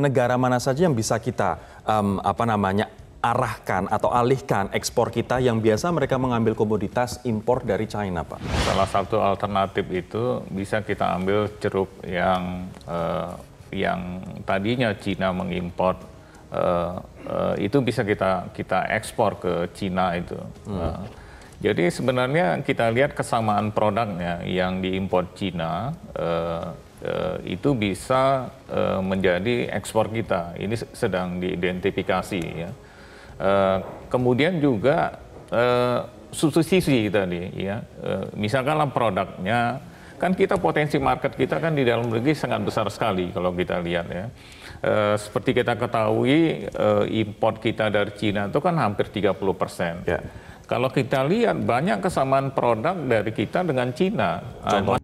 Negara mana saja yang bisa kita um, apa namanya arahkan atau alihkan ekspor kita yang biasa mereka mengambil komoditas impor dari China, Pak? Salah satu alternatif itu bisa kita ambil ceruk yang uh, yang tadinya China mengimpor uh, uh, itu bisa kita kita ekspor ke China itu. Hmm. Uh, jadi sebenarnya kita lihat kesamaan produknya yang diimpor Cina eh, eh, itu bisa eh, menjadi ekspor kita. Ini sedang diidentifikasi ya. Eh, kemudian juga eh, substitusi tadi ya. Eh, misalkanlah produknya kan kita potensi market kita kan di dalam negeri sangat besar sekali kalau kita lihat ya. Uh, seperti kita ketahui uh, import kita dari Cina itu kan hampir 30 persen. Yeah. Kalau kita lihat banyak kesamaan produk dari kita dengan Cina. Ah, Contoh.